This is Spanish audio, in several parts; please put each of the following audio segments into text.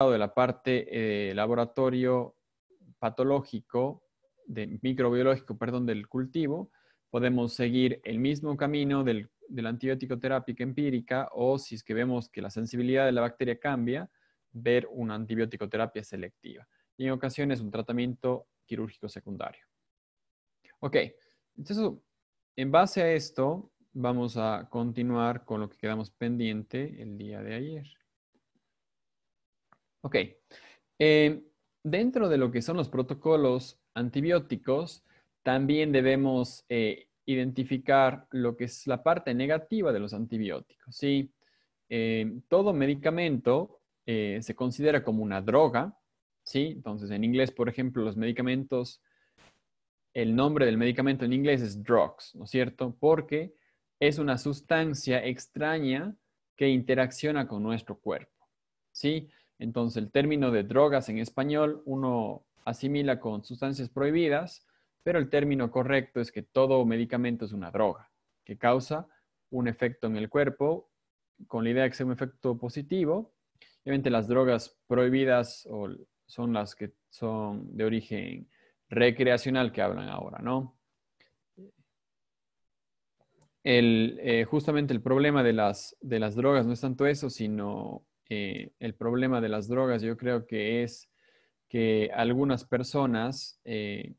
de la parte eh, laboratorio patológico, de microbiológico, perdón, del cultivo, podemos seguir el mismo camino de la antibiótico terapia empírica o si es que vemos que la sensibilidad de la bacteria cambia, ver una antibiótico terapia selectiva y en ocasiones un tratamiento quirúrgico secundario. Ok, entonces en base a esto vamos a continuar con lo que quedamos pendiente el día de ayer. Ok. Eh, dentro de lo que son los protocolos antibióticos, también debemos eh, identificar lo que es la parte negativa de los antibióticos. ¿sí? Eh, todo medicamento se considera como una droga. ¿sí? Entonces, en inglés, por ejemplo, los medicamentos, el nombre del medicamento en inglés es drugs, ¿no es cierto? Porque es una sustancia extraña que interacciona con nuestro cuerpo. ¿sí? Entonces, el término de drogas en español uno asimila con sustancias prohibidas, pero el término correcto es que todo medicamento es una droga que causa un efecto en el cuerpo con la idea de que sea un efecto positivo. Obviamente las drogas prohibidas son las que son de origen recreacional que hablan ahora, ¿no? Eh, justamente el problema de las drogas no es tanto eso, sino eh, el problema de las drogas, yo creo que es que algunas personas eh,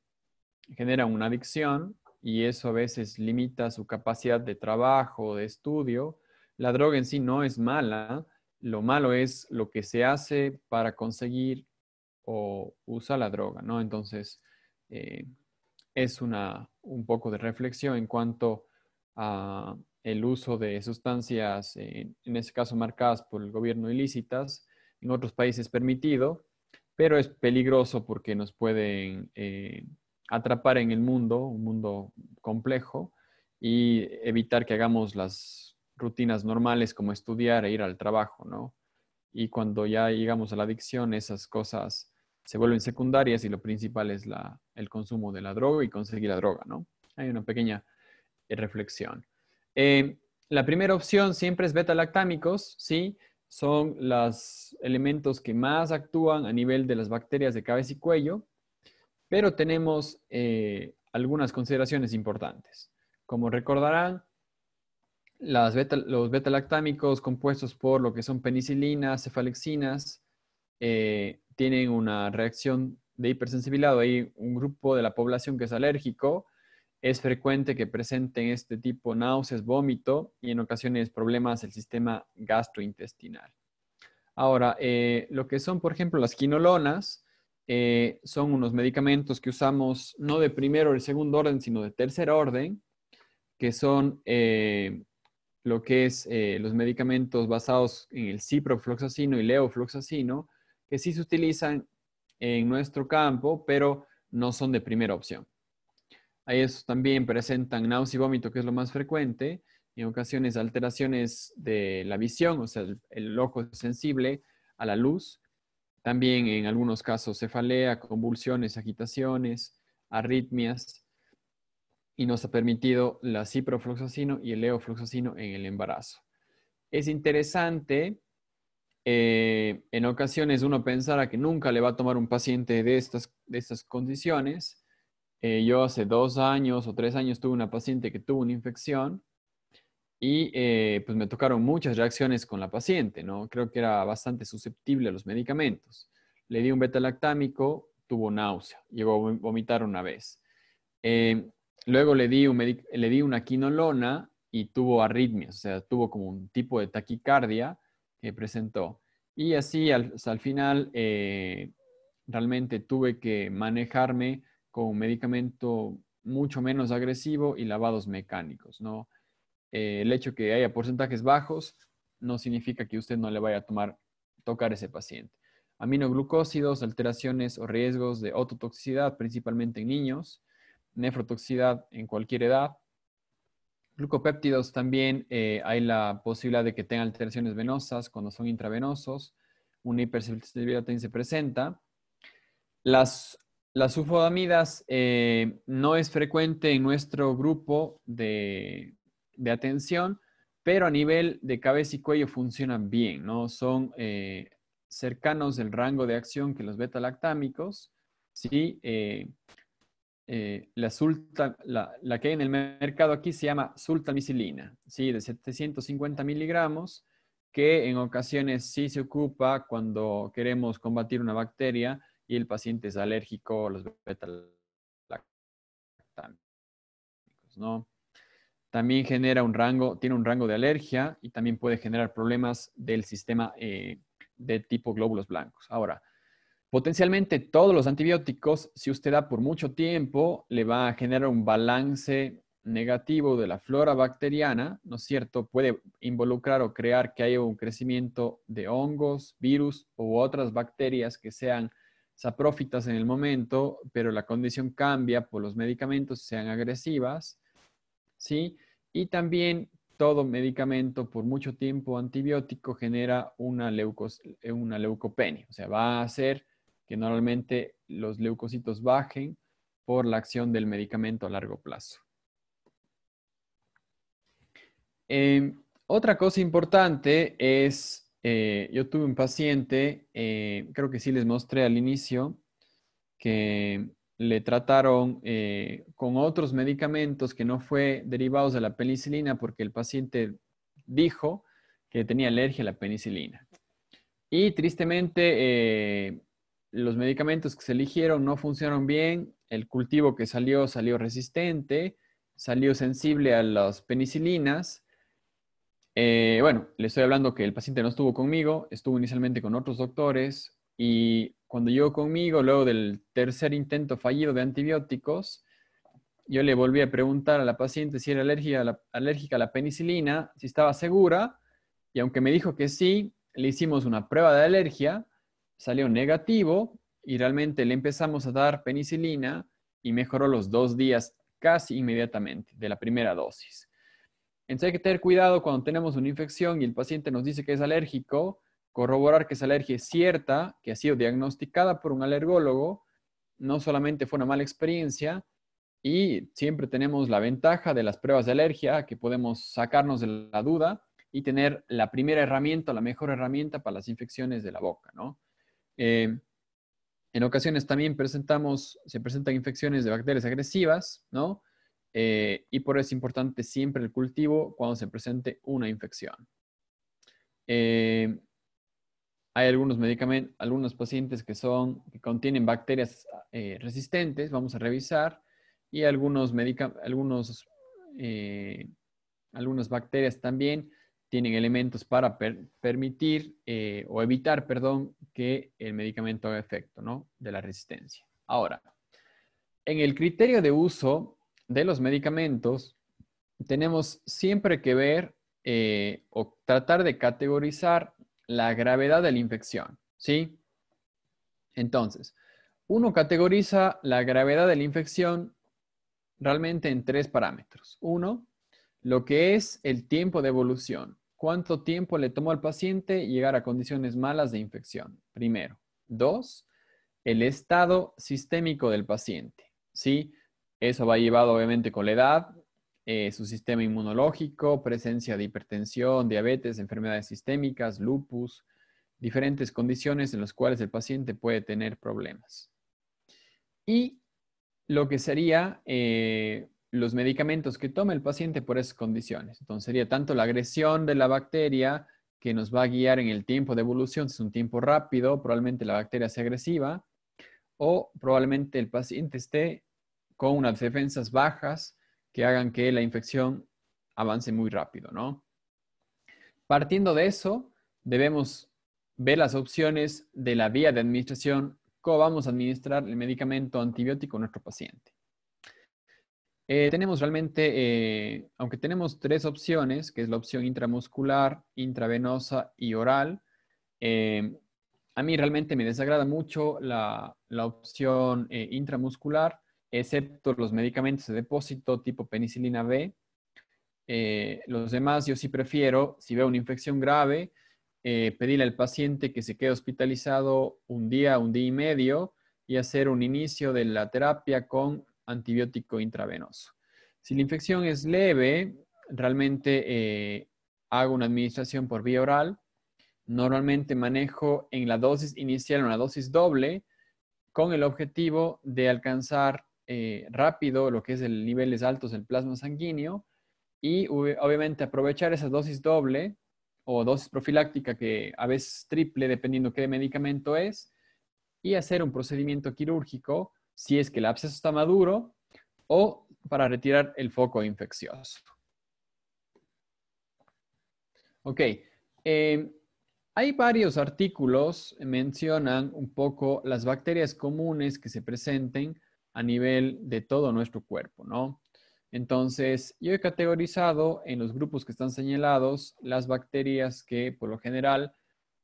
generan una adicción y eso a veces limita su capacidad de trabajo, de estudio. La droga en sí no es mala, lo malo es lo que se hace para conseguir o usa la droga, ¿no? Entonces, eh, es una, un poco de reflexión en cuanto a el uso de sustancias, eh, en ese caso marcadas por el gobierno ilícitas, en otros países permitido, pero es peligroso porque nos pueden eh, atrapar en el mundo, un mundo complejo, y evitar que hagamos las rutinas normales como estudiar e ir al trabajo, ¿no? Y cuando ya llegamos a la adicción, esas cosas se vuelven secundarias y lo principal es la, el consumo de la droga y conseguir la droga, ¿no? Hay una pequeña eh, reflexión. Eh, la primera opción siempre es beta-lactámicos, ¿sí? Son los elementos que más actúan a nivel de las bacterias de cabeza y cuello, pero tenemos eh, algunas consideraciones importantes. Como recordarán, los beta-lactámicos compuestos por lo que son penicilinas, cefalexinas, eh, tienen una reacción de hipersensibilidad. Hay un grupo de la población que es alérgico, es frecuente que presenten este tipo náuseas, vómito y en ocasiones problemas del sistema gastrointestinal. Ahora, eh, lo que son, por ejemplo, las quinolonas, eh, son unos medicamentos que usamos no de primero o de segundo orden, sino de tercer orden, que son eh, lo que es los medicamentos basados en el ciprofloxacino y leofloxacino, que sí se utilizan en nuestro campo, pero no son de primera opción. A eso también presentan náusea y vómito, que es lo más frecuente, en ocasiones alteraciones de la visión, o sea, el, ojo es sensible a la luz. También en algunos casos cefalea, convulsiones, agitaciones, arritmias. Y nos ha permitido la ciprofloxacino y el leofloxacino en el embarazo. Es interesante eh, en ocasiones uno pensará que nunca le va a tomar un paciente de estas condiciones, eh, yo hace dos años o tres años tuve una paciente que tuvo una infección y eh, pues me tocaron muchas reacciones con la paciente, ¿no? Creo que era bastante susceptible a los medicamentos. Le di un beta-lactámico, tuvo náusea, llegó a vomitar una vez. Eh, luego le di, un le di una quinolona y tuvo arritmias, o sea, tuvo como un tipo de taquicardia que presentó. Y así al, final realmente tuve que manejarme con un medicamento mucho menos agresivo y lavados mecánicos, ¿no? Eh, el hecho que haya porcentajes bajos no significa que usted no le vaya a tomar, tocar ese paciente. Aminoglucósidos, alteraciones o riesgos de ototoxicidad, principalmente en niños, nefrotoxicidad en cualquier edad. Glucopéptidos también eh, hay la posibilidad de que tenga alteraciones venosas cuando son intravenosos. Una hipersensibilidad también se presenta. Las las sulfodamidas eh, no es frecuente en nuestro grupo de, atención, pero a nivel de cabeza y cuello funcionan bien, ¿no? Son eh, cercanos del rango de acción que los beta-lactámicos, ¿sí? Eh, la, que hay en el mercado aquí se llama sultamicilina, ¿sí? De 750 miligramos, que en ocasiones sí se ocupa cuando queremos combatir una bacteria y el paciente es alérgico a los beta-lactámicos, ¿no? También genera un rango, tiene un rango de alergia y también puede generar problemas del sistema eh, de tipo glóbulos blancos. Ahora, potencialmente todos los antibióticos, si usted da por mucho tiempo, le va a generar un balance negativo de la flora bacteriana, ¿no es cierto? Puede involucrar o crear que haya un crecimiento de hongos, virus u otras bacterias que sean saprófitas en el momento, pero la condición cambia por los medicamentos, sean agresivas, ¿sí? Y también todo medicamento por mucho tiempo antibiótico genera una, eh, una leucopenia, o sea, va a hacer que normalmente los leucocitos bajen por la acción del medicamento a largo plazo. Em, otra cosa importante es eh, yo tuve un paciente, eh, creo que sí les mostré al inicio, que le trataron eh, con otros medicamentos que no fue derivados de la penicilina porque el paciente dijo que tenía alergia a la penicilina. Y tristemente, los medicamentos que se eligieron no funcionaron bien, el cultivo que salió salió resistente, salió sensible a las penicilinas eh, bueno, le estoy hablando que el paciente no estuvo conmigo, estuvo inicialmente con otros doctores y cuando llegó conmigo, luego del tercer intento fallido de antibióticos, yo le volví a preguntar a la paciente si era alérgica a la penicilina, si estaba segura, y aunque me dijo que sí, le hicimos una prueba de alergia, salió negativo y realmente le empezamos a dar penicilina y mejoró los dos días casi inmediatamente de la primera dosis. Entonces hay que tener cuidado cuando tenemos una infección y el paciente nos dice que es alérgico, corroborar que esa alergia es cierta, que ha sido diagnosticada por un alergólogo, no solamente fue una mala experiencia, y siempre tenemos la ventaja de las pruebas de alergia, que podemos sacarnos de la duda y tener la primera herramienta, la mejor herramienta para las infecciones de la boca, ¿no? Eh, en ocasiones también presentamos, se presentan infecciones de bacterias agresivas, ¿no? Eh, y por eso es importante siempre el cultivo cuando se presente una infección. Eh, hay algunos medicamentos, algunos pacientes que son, que contienen bacterias eh, resistentes, vamos a revisar, y algunos, algunos algunas bacterias también tienen elementos para permitir o evitar, perdón, que el medicamento haga efecto, De la resistencia. Ahora, en el criterio de uso de los medicamentos, tenemos siempre que ver eh, o tratar de categorizar la gravedad de la infección, ¿sí? Entonces, uno categoriza la gravedad de la infección realmente en tres parámetros. Uno, lo que es el tiempo de evolución. ¿Cuánto tiempo le tomó al paciente llegar a condiciones malas de infección? Primero. Dos, el estado sistémico del paciente. ¿sí? Eso va llevado obviamente con la edad, eh, su sistema inmunológico, presencia de hipertensión, diabetes, enfermedades sistémicas, lupus, diferentes condiciones en las cuales el paciente puede tener problemas. Y lo que sería eh, los medicamentos que toma el paciente por esas condiciones. Entonces sería tanto la agresión de la bacteria que nos va a guiar en el tiempo de evolución, si es un tiempo rápido, probablemente la bacteria sea agresiva, o probablemente el paciente esté con unas defensas bajas que hagan que la infección avance muy rápido, Partiendo de eso, debemos ver las opciones de la vía de administración, cómo vamos a administrar el medicamento antibiótico a nuestro paciente. Eh, tenemos realmente, eh, aunque tenemos tres opciones, que es la opción intramuscular, intravenosa y oral, eh, a mí realmente me desagrada mucho la, la opción intramuscular excepto los medicamentos de depósito tipo penicilina B. Eh, los demás yo sí prefiero, si veo una infección grave, eh, pedirle al paciente que se quede hospitalizado un día, un día y medio y hacer un inicio de la terapia con antibiótico intravenoso. Si la infección es leve, realmente eh, hago una administración por vía oral. Normalmente manejo en la dosis inicial una dosis doble con el objetivo de alcanzar eh, rápido lo que es el niveles altos del plasma sanguíneo y obviamente aprovechar esa dosis doble o dosis profiláctica que a veces triple dependiendo qué medicamento es y hacer un procedimiento quirúrgico si es que el absceso está maduro o para retirar el foco infeccioso. Ok, eh, hay varios artículos que mencionan un poco las bacterias comunes que se presenten a nivel de todo nuestro cuerpo, ¿no? Entonces, yo he categorizado en los grupos que están señalados las bacterias que por lo general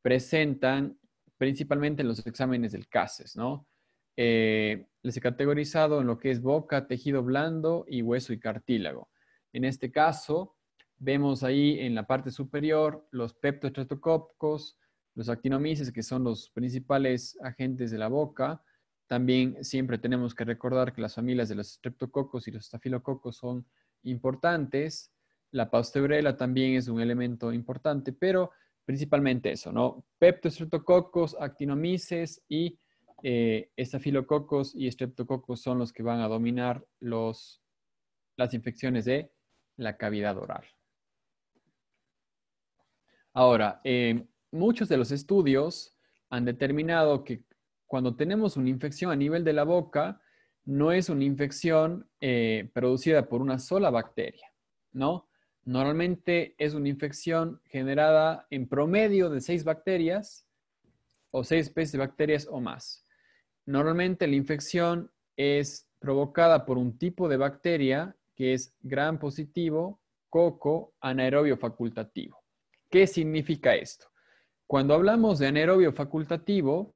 presentan principalmente en los exámenes del CASES, ¿no? Eh, les he categorizado en lo que es boca, tejido blando y hueso y cartílago. En este caso, vemos ahí en la parte superior los peptostreptococos, los actinomices, que son los principales agentes de la boca, también siempre tenemos que recordar que las familias de los streptococos y los estafilococos son importantes. La pausteurela también es un elemento importante, pero principalmente eso, ¿no? Peptostreptococos, actinomices y estafilococos eh, y streptococos son los que van a dominar los, las infecciones de la cavidad oral. Ahora, eh, muchos de los estudios han determinado que cuando tenemos una infección a nivel de la boca, no es una infección eh, producida por una sola bacteria, ¿no? Normalmente es una infección generada en promedio de seis bacterias o seis especies de bacterias o más. Normalmente la infección es provocada por un tipo de bacteria que es gran positivo, coco, anaerobio facultativo. ¿Qué significa esto? Cuando hablamos de anaerobio facultativo,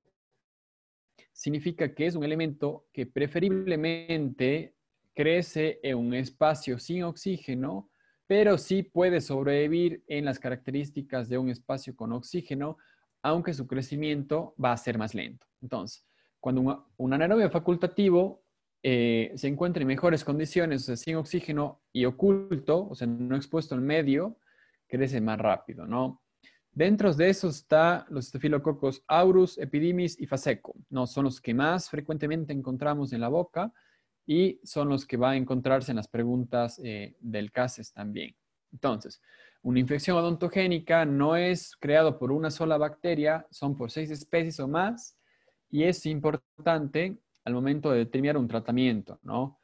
significa que es un elemento que preferiblemente crece en un espacio sin oxígeno, pero sí puede sobrevivir en las características de un espacio con oxígeno, aunque su crecimiento va a ser más lento. Entonces, cuando un, anaerobio facultativo eh, se encuentra en mejores condiciones, o sea, sin oxígeno y oculto, o sea, no expuesto al medio, crece más rápido, ¿no? Dentro de eso está los estafilococos aurus, epidimis y faseco. No, son los que más frecuentemente encontramos en la boca y son los que va a encontrarse en las preguntas eh, del CASES también. Entonces, una infección odontogénica no es creada por una sola bacteria, son por seis especies o más y es importante al momento de determinar un tratamiento, ¿no?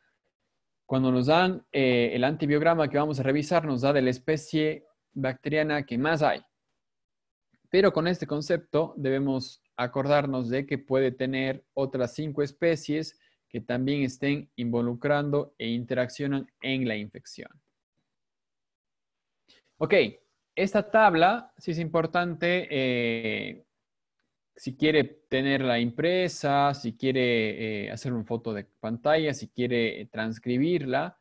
Cuando nos dan eh, el antibiograma que vamos a revisar, nos da de la especie bacteriana que más hay. Pero con este concepto debemos acordarnos de que puede tener otras cinco especies que también estén involucrando e interaccionan en la infección. Ok, esta tabla si es importante eh, si quiere tenerla impresa, si quiere eh, hacer una foto de pantalla, si quiere eh, transcribirla.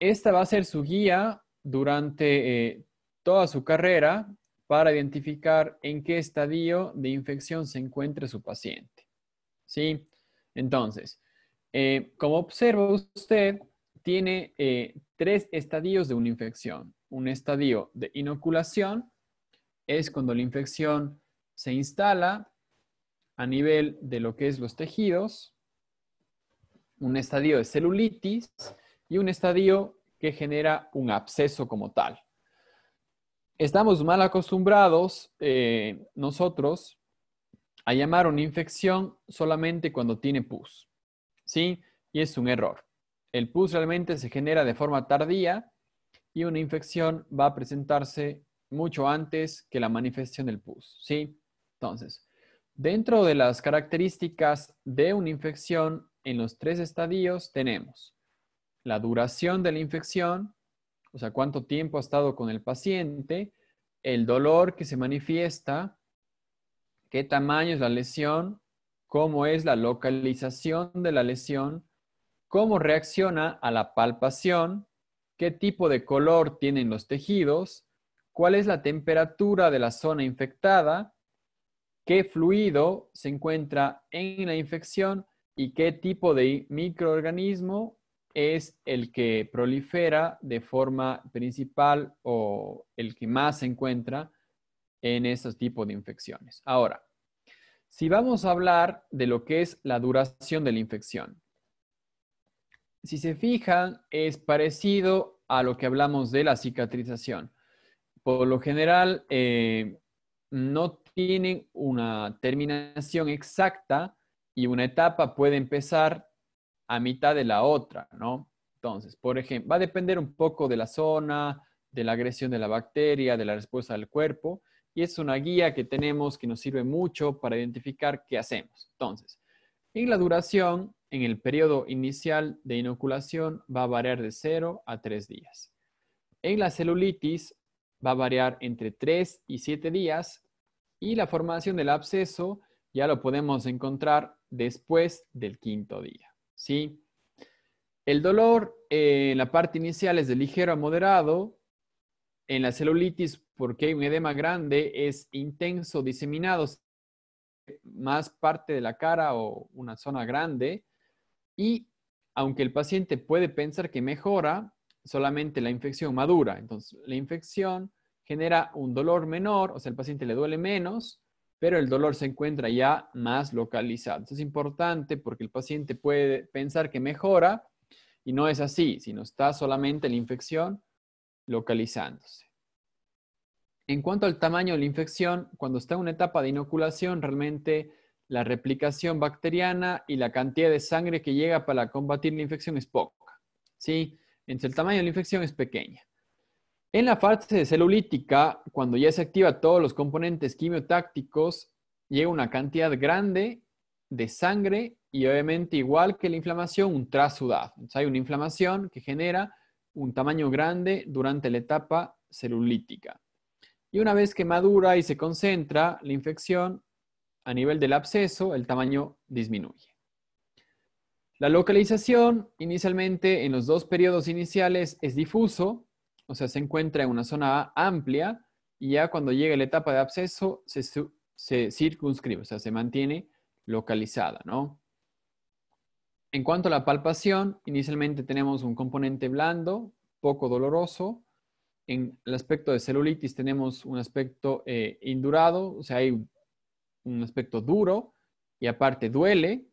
Esta va a ser su guía durante toda su carrera para identificar en qué estadio de infección se encuentra su paciente. ¿Sí? Entonces, eh, como observa usted, tiene eh, tres estadios de una infección. Un estadio de inoculación es cuando la infección se instala a nivel de lo que es los tejidos, un estadio de celulitis y un estadio que genera un absceso como tal estamos mal acostumbrados eh, nosotros a llamar una infección solamente cuando tiene pus, ¿sí? Y es un error. El pus realmente se genera de forma tardía y una infección va a presentarse mucho antes que la manifestación del pus, ¿sí? Entonces, dentro de las características de una infección en los tres estadios tenemos la duración de la infección, o sea, cuánto tiempo ha estado con el paciente, el dolor que se manifiesta, qué tamaño es la lesión, cómo es la localización de la lesión, cómo reacciona a la palpación, qué tipo de color tienen los tejidos, cuál es la temperatura de la zona infectada, qué fluido se encuentra en la infección y qué tipo de microorganismo es el que prolifera de forma principal o el que más se encuentra en estos tipos de infecciones. Ahora, si vamos a hablar de lo que es la duración de la infección, si se fijan, es parecido a lo que hablamos de la cicatrización. Por lo general, eh, no tienen una terminación exacta y una etapa puede empezar a mitad de la otra, ¿no? Entonces, por ejemplo, va a depender un poco de la zona, de la agresión de la bacteria, de la respuesta del cuerpo, y es una guía que tenemos que nos sirve mucho para identificar qué hacemos. Entonces, en la duración, en el periodo inicial de inoculación va a variar de 0 a 3 días. En la celulitis va a variar entre 3 y 7 días y la formación del absceso ya lo podemos encontrar después del quinto día. ¿sí? El dolor eh, en la parte inicial es de ligero a moderado. En la celulitis, porque hay un edema grande, es intenso, diseminado, más parte de la cara o una zona grande. Y aunque el paciente puede pensar que mejora, solamente la infección madura. Entonces, la infección genera un dolor menor, o sea, el paciente le duele menos, pero el dolor se encuentra ya más localizado. es importante porque el paciente puede pensar que mejora y no es así, sino está solamente la infección localizándose. En cuanto al tamaño de la infección, cuando está en una etapa de inoculación, realmente la replicación bacteriana y la cantidad de sangre que llega para combatir la infección es poca. ¿sí? Entonces el tamaño de la infección es pequeña. En la fase celulítica, cuando ya se activa todos los componentes quimiotácticos, llega una cantidad grande de sangre y obviamente igual que la inflamación, un trasudado. hay una inflamación que genera un tamaño grande durante la etapa celulítica. Y una vez que madura y se concentra la infección a nivel del absceso, el tamaño disminuye. La localización inicialmente en los dos periodos iniciales es difuso, o sea, se encuentra en una zona amplia y ya cuando llega la etapa de absceso se, circunscribe, o sea, se mantiene localizada, ¿no? En cuanto a la palpación, inicialmente tenemos un componente blando, poco doloroso. En el aspecto de celulitis tenemos un aspecto eh, indurado, o sea, hay un aspecto duro y aparte duele.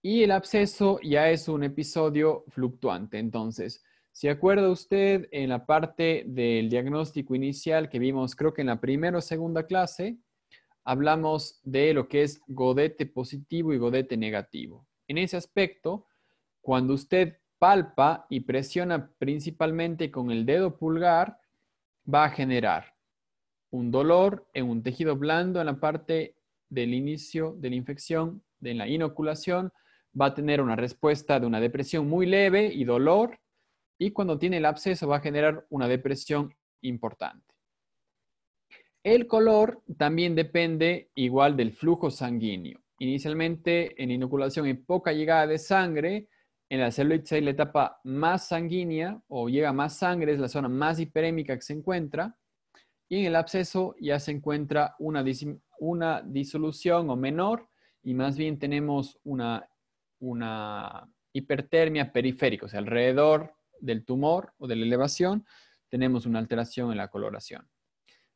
Y el absceso ya es un episodio fluctuante. Entonces, si acuerda usted en la parte del diagnóstico inicial que vimos, creo que en la primera o segunda clase, hablamos de lo que es godete positivo y godete negativo. En ese aspecto, cuando usted palpa y presiona principalmente con el dedo pulgar, va a generar un dolor en un tejido blando en la parte del inicio de la infección, de la inoculación, va a tener una respuesta de una depresión muy leve y dolor y cuando tiene el absceso va a generar una depresión importante. El color también depende igual del flujo sanguíneo. Inicialmente en inoculación hay poca llegada de sangre, en la celulitis hay la etapa más sanguínea o llega más sangre, es la zona más hiperémica que se encuentra. Y en el absceso ya se encuentra una, disolución o menor y más bien tenemos una, una hipertermia periférica, o sea, alrededor del tumor o de la elevación, tenemos una alteración en la coloración.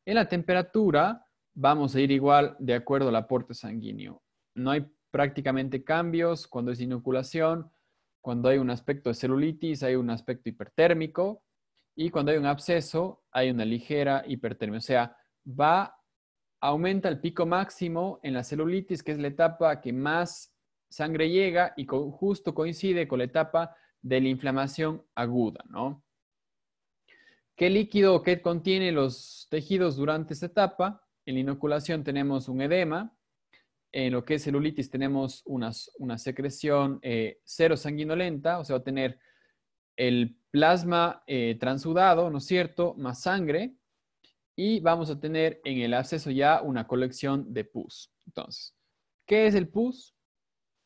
En la temperatura vamos a ir igual de acuerdo al aporte sanguíneo. No hay prácticamente cambios cuando es inoculación, cuando hay un aspecto de celulitis, hay un aspecto hipertérmico y cuando hay un absceso, hay una ligera hipertermia. O sea, va, aumenta el pico máximo en la celulitis, que es la etapa que más sangre llega y justo coincide con la etapa de la inflamación aguda, ¿no? ¿Qué líquido o qué contiene los tejidos durante esta etapa? En la inoculación tenemos un edema, en lo que es celulitis tenemos una, secreción eh, cero sanguinolenta, o sea, va a tener el plasma eh, transudado, ¿no es cierto?, más sangre, y vamos a tener en el acceso ya una colección de pus. Entonces, ¿qué es el pus?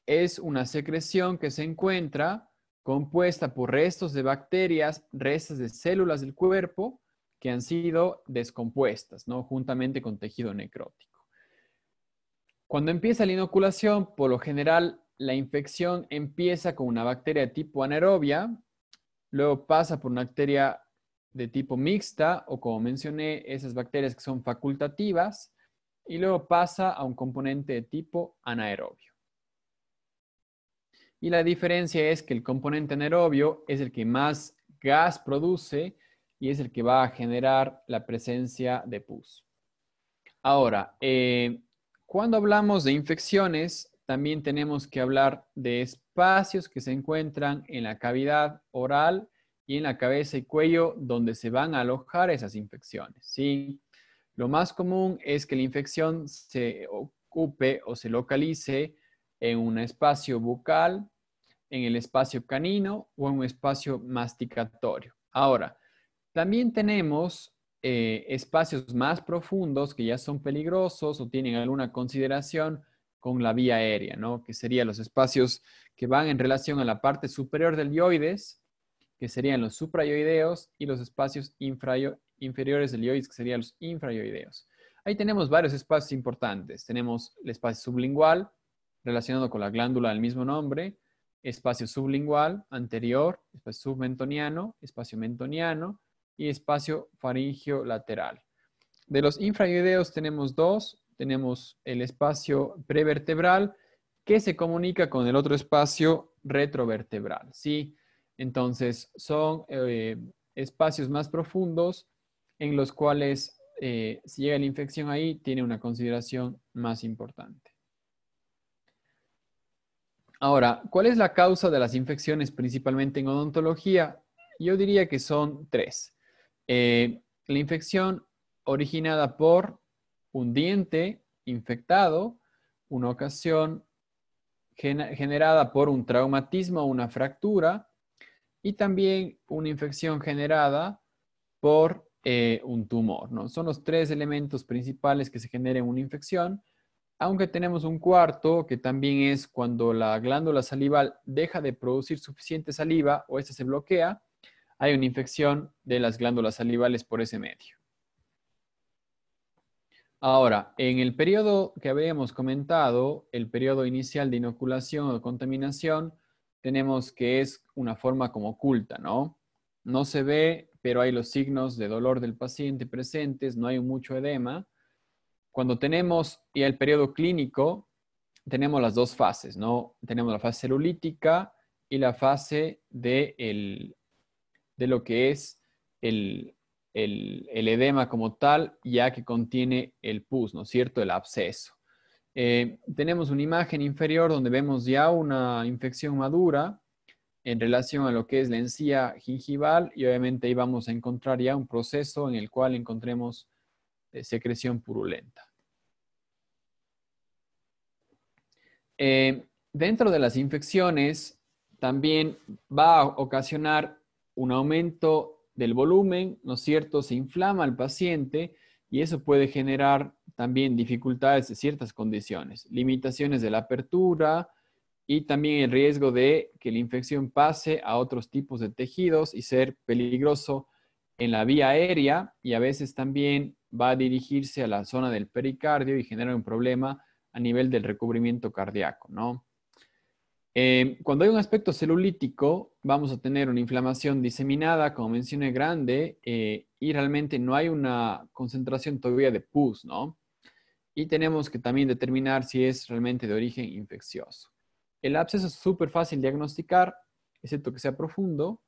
Es una secreción que se encuentra compuesta por restos de bacterias, restos de células del cuerpo que han sido descompuestas, ¿no? Juntamente con tejido necrótico. Cuando empieza la inoculación, por lo general, la infección empieza con una bacteria de tipo anaerobia, luego pasa por una bacteria de tipo mixta o como mencioné, esas bacterias que son facultativas, y luego pasa a un componente de tipo anaerobio. Y la diferencia es que el componente anaerobio es el que más gas produce y es el que va a generar la presencia de pus. Ahora, eh, cuando hablamos de infecciones, también tenemos que hablar de espacios que se encuentran en la cavidad oral y en la cabeza y cuello donde se van a alojar esas infecciones. ¿sí? Lo más común es que la infección se ocupe o se localice en un espacio bucal, en el espacio canino o en un espacio masticatorio. Ahora, también tenemos eh, espacios más profundos que ya son peligrosos o tienen alguna consideración con la vía aérea, ¿no? Que serían los espacios que van en relación a la parte superior del yoides, que serían los suprayoideos, y los espacios inferiores del yoides, que serían los infrayoideos. Ahí tenemos varios espacios importantes. Tenemos el espacio sublingual, relacionado con la glándula del mismo nombre, espacio sublingual, anterior, espacio submentoniano, espacio mentoniano y espacio faringio lateral. De los infrayudeos tenemos dos, tenemos el espacio prevertebral que se comunica con el otro espacio retrovertebral, ¿sí? Entonces, son eh, espacios más profundos en los cuales eh, si llega la infección ahí, tiene una consideración más importante. Ahora, ¿cuál es la causa de las infecciones principalmente en odontología? Yo diría que son tres. Eh, la infección originada por un diente infectado, una ocasión generada por un traumatismo o una fractura y también una infección generada por eh, un tumor. Son los tres elementos principales que se genera en una infección aunque tenemos un cuarto que también es cuando la glándula salival deja de producir suficiente saliva o esta se bloquea, hay una infección de las glándulas salivales por ese medio. Ahora, en el periodo que habíamos comentado, el periodo inicial de inoculación o contaminación, tenemos que es una forma como oculta, ¿no? No se ve, pero hay los signos de dolor del paciente presentes, no hay mucho edema, cuando tenemos ya el periodo clínico, tenemos las dos fases, ¿no? Tenemos la fase celulítica y la fase de, lo que es el, edema como tal, ya que contiene el pus, ¿no es cierto? El absceso. Eh, tenemos una imagen inferior donde vemos ya una infección madura en relación a lo que es la encía gingival y obviamente ahí vamos a encontrar ya un proceso en el cual encontremos de secreción purulenta. Eh, dentro de las infecciones, también va a ocasionar un aumento del volumen, ¿no es cierto? Se inflama el paciente y eso puede generar también dificultades de ciertas condiciones, limitaciones de la apertura y también el riesgo de que la infección pase a otros tipos de tejidos y ser peligroso en la vía aérea y a veces también va a dirigirse a la zona del pericardio y genera un problema a nivel del recubrimiento cardíaco, ¿no? Eh, cuando hay un aspecto celulítico, vamos a tener una inflamación diseminada, como mencioné, grande, eh, y realmente no hay una concentración todavía de pus, ¿no? Y tenemos que también determinar si es realmente de origen infeccioso. El absceso es súper fácil diagnosticar, excepto que sea profundo,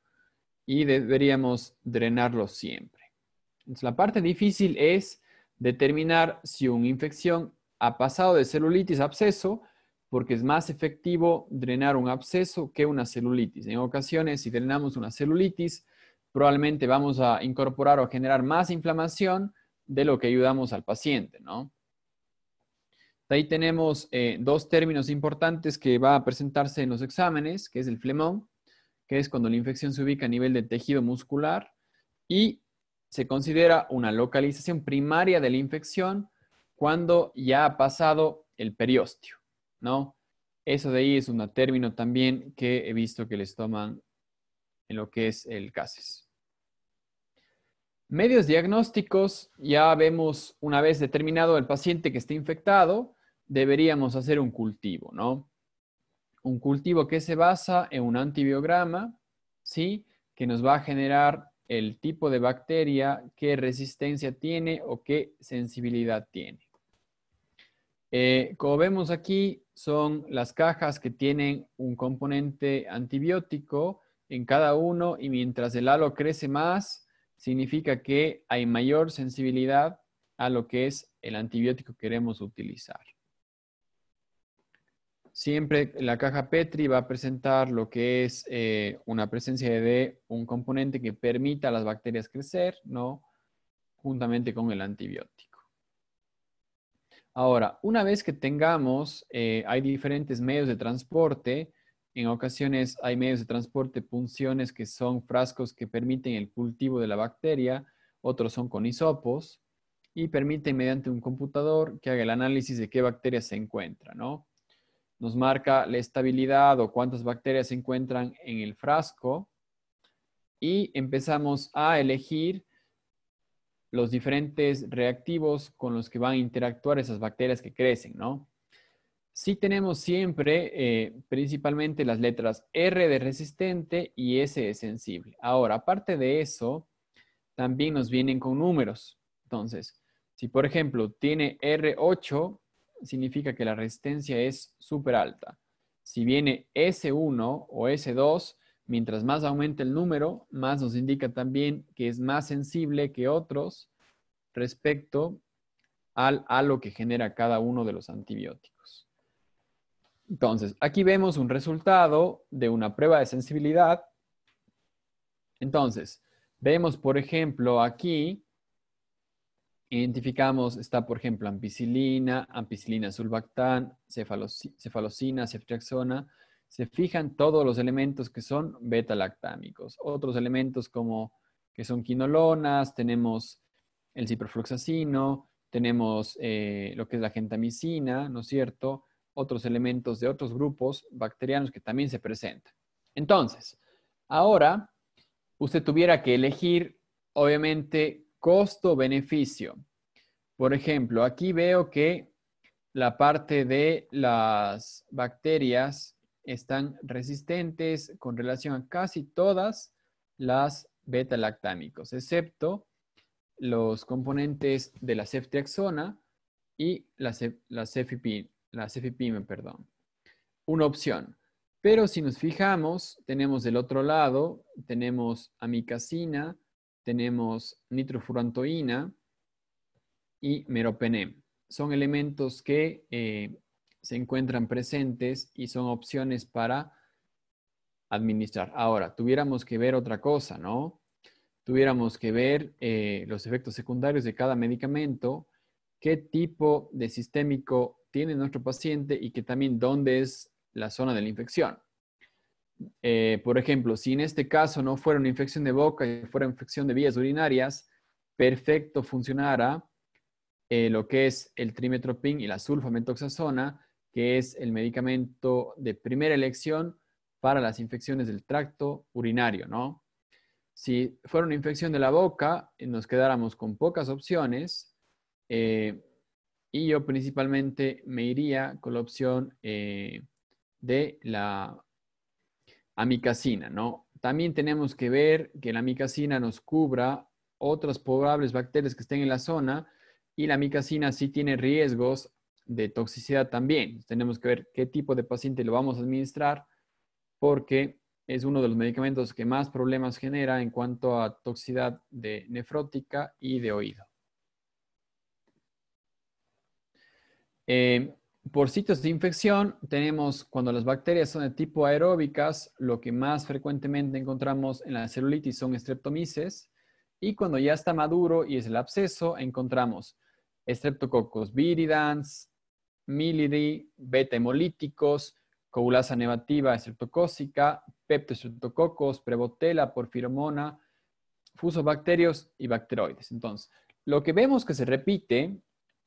y deberíamos drenarlo siempre la parte difícil es determinar si una infección ha pasado de celulitis a absceso, porque es más efectivo drenar un absceso que una celulitis. En ocasiones, si drenamos una celulitis, probablemente vamos a incorporar o generar más inflamación de lo que ayudamos al paciente, ¿no? ahí tenemos eh, dos términos importantes que va a presentarse en los exámenes, que es el flemón, que es cuando la infección se ubica a nivel del tejido muscular, y se considera una localización primaria de la infección cuando ya ha pasado el periostio, ¿no? Eso de ahí es un término también que he visto que les toman en lo que es el CASES. Medios diagnósticos, ya vemos una vez determinado el paciente que está infectado, deberíamos hacer un cultivo, ¿no? Un cultivo que se basa en un antibiograma, ¿sí? Que nos va a generar el tipo de bacteria, qué resistencia tiene o qué sensibilidad tiene. Eh, como vemos aquí, son las cajas que tienen un componente antibiótico en cada uno y mientras el halo crece más, significa que hay mayor sensibilidad a lo que es el antibiótico que queremos utilizar. Siempre la caja Petri va a presentar lo que es eh, una presencia de un componente que permita a las bacterias crecer, ¿no? Juntamente con el antibiótico. Ahora, una vez que tengamos, eh, hay diferentes medios de transporte. En ocasiones hay medios de transporte, punciones que son frascos que permiten el cultivo de la bacteria, otros son con hisopos y permiten mediante un computador que haga el análisis de qué bacteria se encuentra, ¿no? nos marca la estabilidad o cuántas bacterias se encuentran en el frasco y empezamos a elegir los diferentes reactivos con los que van a interactuar esas bacterias que crecen, ¿no? Sí tenemos siempre eh, principalmente las letras R de resistente y S de sensible. Ahora, aparte de eso, también nos vienen con números. Entonces, si por ejemplo tiene R8, significa que la resistencia es súper alta. Si viene S1 o S2, mientras más aumenta el número, más nos indica también que es más sensible que otros respecto al lo que genera cada uno de los antibióticos. Entonces, aquí vemos un resultado de una prueba de sensibilidad. Entonces, vemos, por ejemplo, aquí Identificamos, está por ejemplo ampicilina, ampicilina sulbactán, cefalocina, ceftriaxona. Se fijan todos los elementos que son beta-lactámicos. Otros elementos como que son quinolonas, tenemos el ciprofloxacino, tenemos eh, lo que es la gentamicina, ¿no es cierto? Otros elementos de otros grupos bacterianos que también se presentan. Entonces, ahora usted tuviera que elegir, obviamente, Costo-beneficio. Por ejemplo, aquí veo que la parte de las bacterias están resistentes con relación a casi todas las beta-lactámicos, excepto los componentes de la ceftriaxona y la, las perdón. Una opción. Pero si nos fijamos, tenemos del otro lado, tenemos amicacina, tenemos nitrofurantoína y meropenem. Son elementos que eh, se encuentran presentes y son opciones para administrar. Ahora, tuviéramos que ver otra cosa, ¿no? Tuviéramos que ver eh, los efectos secundarios de cada medicamento, qué tipo de sistémico tiene nuestro paciente y que también dónde es la zona de la infección. Eh, por ejemplo, si en este caso no fuera una infección de boca y fuera infección de vías urinarias, perfecto funcionara eh, lo que es el trimetropin y la sulfametoxazona, que es el medicamento de primera elección para las infecciones del tracto urinario, ¿no? Si fuera una infección de la boca, eh, nos quedáramos con pocas opciones y yo principalmente me iría con la opción de la amicacina, ¿no? También tenemos que ver que la micasina nos cubra otras probables bacterias que estén en la zona y la micasina sí tiene riesgos de toxicidad también. Tenemos que ver qué tipo de paciente lo vamos a administrar porque es uno de los medicamentos que más problemas genera en cuanto a toxicidad de nefrótica y de oído. Eh, por sitios de infección, tenemos cuando las bacterias son de tipo aeróbicas, lo que más frecuentemente encontramos en la celulitis son streptomices. Y cuando ya está maduro y es el absceso, encontramos estreptococos viridans, miliri, beta hemolíticos, coagulasa nevativa estreptocócica, peptoestreptococos, prebotela, porfiromona, fusobacterios y bacteroides. Entonces, lo que vemos que se repite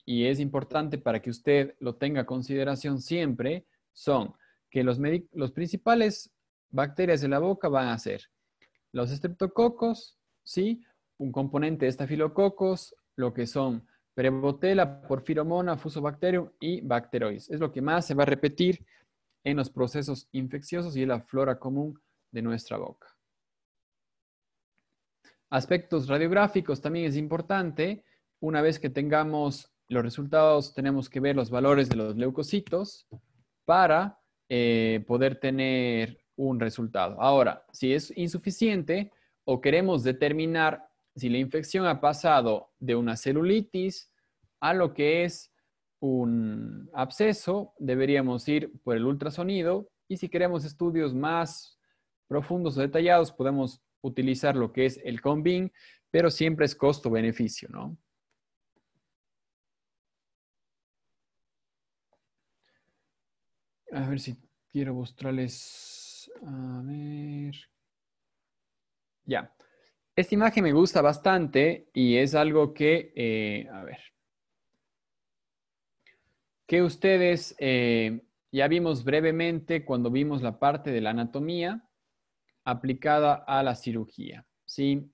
y es importante para que usted lo tenga en consideración siempre, son que los, los principales bacterias de la boca van a ser los estreptococos, ¿sí? un componente de estafilococos, lo que son prebotela, Porfiromona, Fusobacterium y Bacteroides. Es lo que más se va a repetir en los procesos infecciosos y en la flora común de nuestra boca. Aspectos radiográficos también es importante. Una vez que tengamos los resultados tenemos que ver los valores de los leucocitos para eh, poder tener un resultado. Ahora, si es insuficiente o queremos determinar si la infección ha pasado de una celulitis a lo que es un absceso, deberíamos ir por el ultrasonido y si queremos estudios más profundos o detallados, podemos utilizar lo que es el combin, pero siempre es costo-beneficio, ¿no? A ver si quiero mostrarles. A ver. Ya. Esta imagen me gusta bastante y es algo que, eh, a ver, que ustedes eh, ya vimos brevemente cuando vimos la parte de la anatomía aplicada a la cirugía. ¿sí?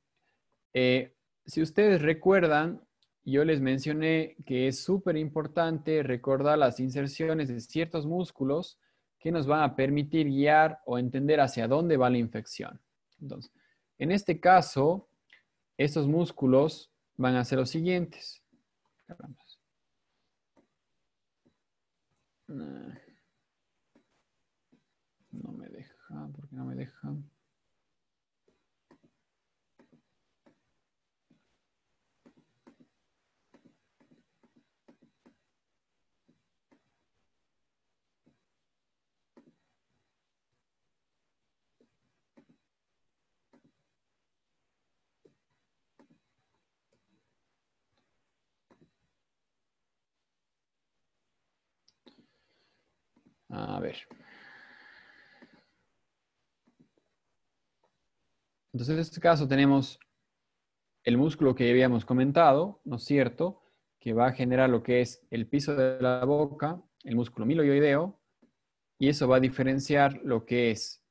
Eh, si ustedes recuerdan, yo les mencioné que es súper importante recordar las inserciones de ciertos músculos que nos van a permitir guiar o entender hacia dónde va la infección. Entonces, en este caso, estos músculos van a ser los siguientes. No me deja, qué no me deja. ver. Entonces, en este caso tenemos el músculo que habíamos comentado, ¿no es cierto? Que va a generar lo que es el piso de la boca, el músculo miloioideo, y eso va a diferenciar lo que es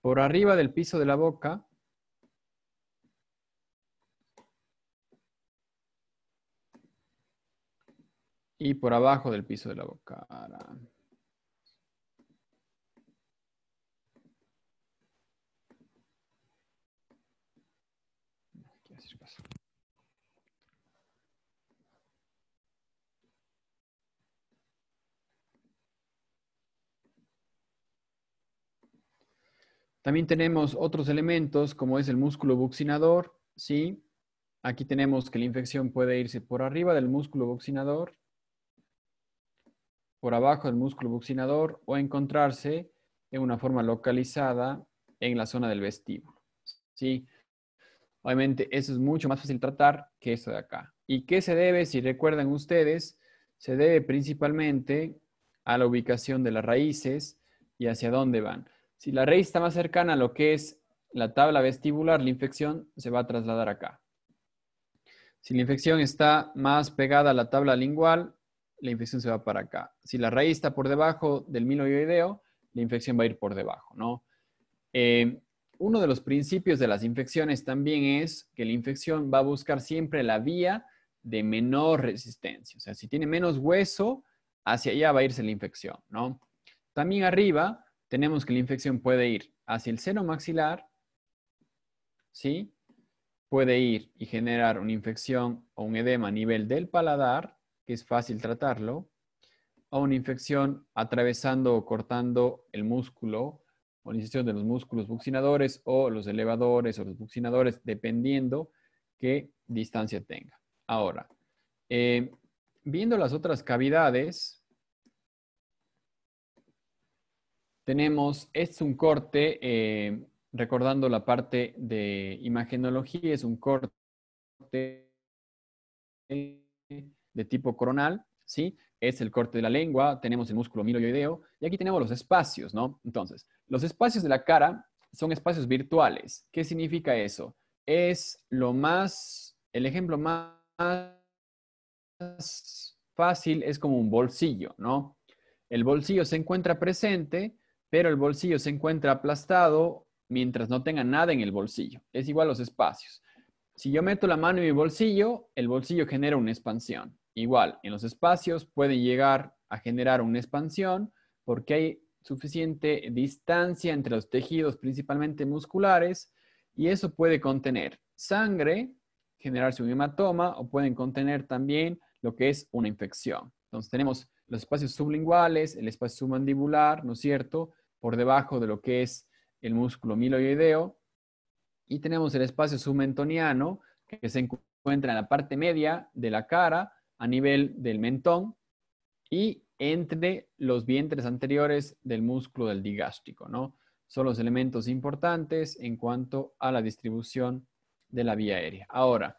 por arriba del piso de la boca, y por abajo del piso de la boca. También tenemos otros elementos como es el músculo buccinador, ¿sí? Aquí tenemos que la infección puede irse por arriba del músculo buccinador, por abajo del músculo buccinador o encontrarse en una forma localizada en la zona del vestíbulo, ¿sí? Obviamente, eso es mucho más fácil tratar que esto de acá. ¿Y qué se debe? Si recuerdan ustedes, se debe principalmente a la ubicación de las raíces y hacia dónde van. Si la raíz está más cercana a lo que es la tabla vestibular, la infección se va a trasladar acá. Si la infección está más pegada a la tabla lingual, la infección se va para acá. Si la raíz está por debajo del miloideo, la infección va a ir por debajo, eh, uno de los principios de las infecciones también es que la infección va a buscar siempre la vía de menor resistencia. O sea, si tiene menos hueso, hacia allá va a irse la infección, ¿no? También arriba tenemos que la infección puede ir hacia el seno maxilar, ¿sí? Puede ir y generar una infección o un edema a nivel del paladar, que es fácil tratarlo, o una infección atravesando o cortando el músculo, o la infección de los músculos buccinadores, o los elevadores, o los buccinadores, dependiendo qué distancia tenga. Ahora, eh, viendo las otras cavidades, tenemos, es un corte, eh, recordando la parte de imagenología, es un corte de tipo coronal, ¿sí? Es el corte de la lengua, tenemos el músculo miloideo y aquí tenemos los espacios, ¿no? Entonces, los espacios de la cara son espacios virtuales. ¿Qué significa eso? Es lo más, el ejemplo más fácil es como un bolsillo, ¿no? El bolsillo se encuentra presente, pero el bolsillo se encuentra aplastado mientras no tenga nada en el bolsillo. Es igual los espacios. Si yo meto la mano en mi bolsillo, el bolsillo genera una expansión. Igual, en los espacios puede llegar a generar una expansión porque hay suficiente distancia entre los tejidos, principalmente musculares, y eso puede contener sangre, generarse un hematoma o pueden contener también lo que es una infección. Entonces tenemos los espacios sublinguales, el espacio submandibular, ¿no es cierto? Por debajo de lo que es el músculo miloideo. Y tenemos el espacio submentoniano, que se encuentra en la parte media de la cara, a nivel del mentón, y entre los vientres anteriores del músculo del digástrico, ¿no? Son los elementos importantes en cuanto a la distribución de la vía aérea. Ahora,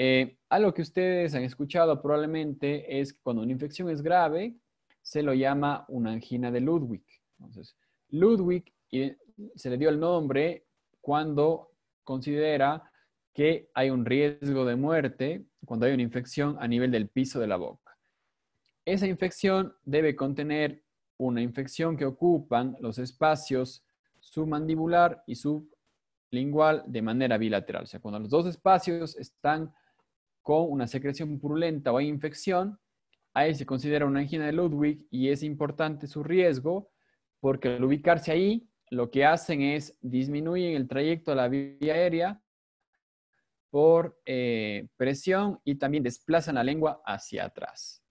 eh, algo que ustedes han escuchado probablemente es que cuando una infección es grave, se lo llama una angina de Ludwig. Entonces, Ludwig eh, se le dio el nombre cuando considera que hay un riesgo de muerte cuando hay una infección a nivel del piso de la boca. Esa infección debe contener una infección que ocupan los espacios submandibular y sublingual de manera bilateral. O sea, cuando los dos espacios están con una secreción purulenta o hay infección, ahí se considera una angina de Ludwig y es importante su riesgo porque al ubicarse ahí, lo que hacen es disminuyen el trayecto a la vía aérea por eh, presión y también desplazan la lengua hacia atrás.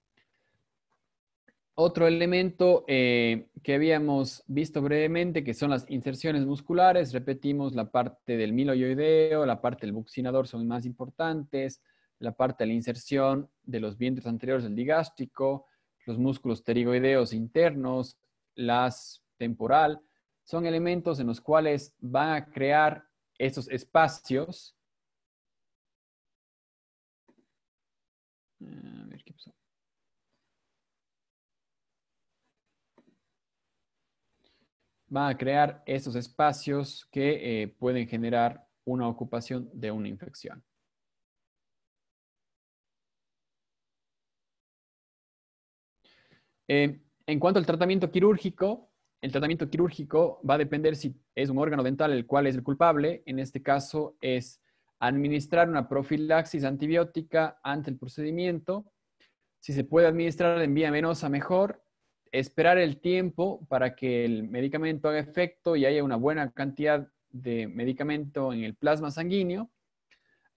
Otro elemento eh, que habíamos visto brevemente, que son las inserciones musculares, repetimos, la parte del miloyoideo, la parte del buccinador son más importantes, la parte de la inserción de los vientres anteriores del digástrico, los músculos pterigoideos internos, las temporal, son elementos en los cuales van a crear estos espacios. Van a crear estos espacios que eh, pueden generar una ocupación de una infección. Eh, en cuanto al tratamiento quirúrgico, el tratamiento quirúrgico va a depender si es un órgano dental el cual es el culpable. En este caso es administrar una profilaxis antibiótica ante el procedimiento. Si se puede administrar en vía venosa, mejor. Esperar el tiempo para que el medicamento haga efecto y haya una buena cantidad de medicamento en el plasma sanguíneo.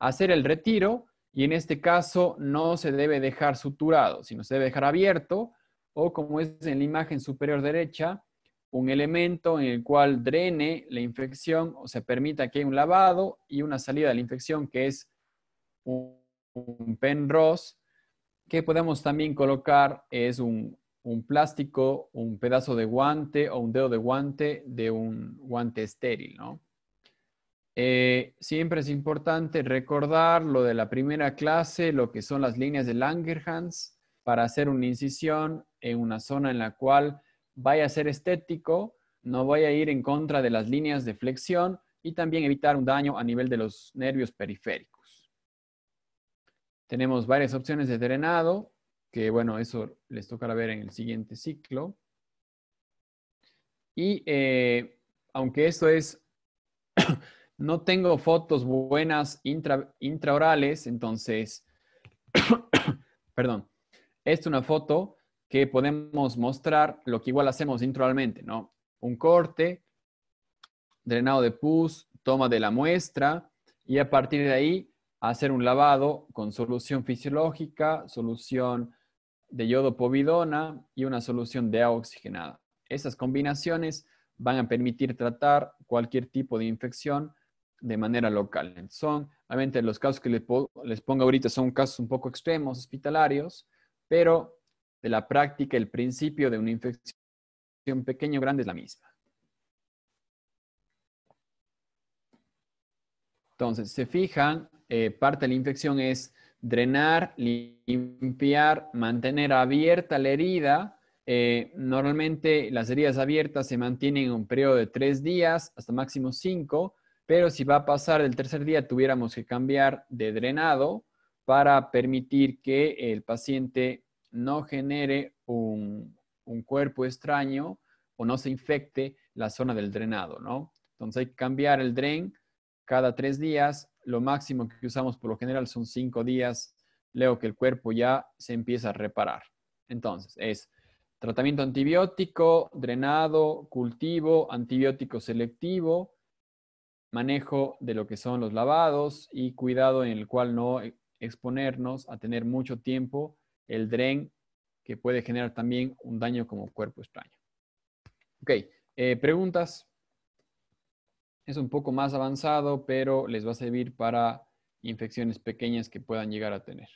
Hacer el retiro y en este caso no se debe dejar suturado, sino se debe dejar abierto o como es en la imagen superior derecha, un elemento en el cual drene la infección o se permita que haya un lavado y una salida de la infección que es un, penros penrose, que podemos también colocar es un, plástico, un pedazo de guante o un dedo de guante de un guante estéril, ¿no? Eh, siempre es importante recordar lo de la primera clase, lo que son las líneas de Langerhans, para hacer una incisión en una zona en la cual vaya a ser estético, no vaya a ir en contra de las líneas de flexión y también evitar un daño a nivel de los nervios periféricos. Tenemos varias opciones de drenado, que bueno, eso les tocará ver en el siguiente ciclo. Y eh, aunque esto es, no tengo fotos buenas intraorales, entonces, perdón, esta es una foto que podemos mostrar lo que igual hacemos introalmente, ¿no? Un corte, drenado de pus, toma de la muestra y a partir de ahí hacer un lavado con solución fisiológica, solución de yodo povidona y una solución de agua oxigenada. Esas combinaciones van a permitir tratar cualquier tipo de infección de manera local. Son, obviamente, los casos que les, les pongo ahorita son casos un poco extremos, hospitalarios, pero de la práctica el principio de una infección pequeña o grande es la misma. Entonces, se fijan, eh, parte de la infección es drenar, limpiar, mantener abierta la herida. Eh, normalmente las heridas abiertas se mantienen en un periodo de tres días hasta máximo cinco, pero si va a pasar el tercer día, tuviéramos que cambiar de drenado para permitir que el paciente no genere un, cuerpo extraño o no se infecte la zona del drenado, ¿no? Entonces hay que cambiar el dren cada tres días. Lo máximo que usamos por lo general son cinco días. Leo que el cuerpo ya se empieza a reparar. Entonces es tratamiento antibiótico, drenado, cultivo, antibiótico selectivo, manejo de lo que son los lavados y cuidado en el cual no exponernos a tener mucho tiempo el dren que puede generar también un daño como cuerpo extraño. Ok, eh, preguntas. Es un poco más avanzado, pero les va a servir para infecciones pequeñas que puedan llegar a tener.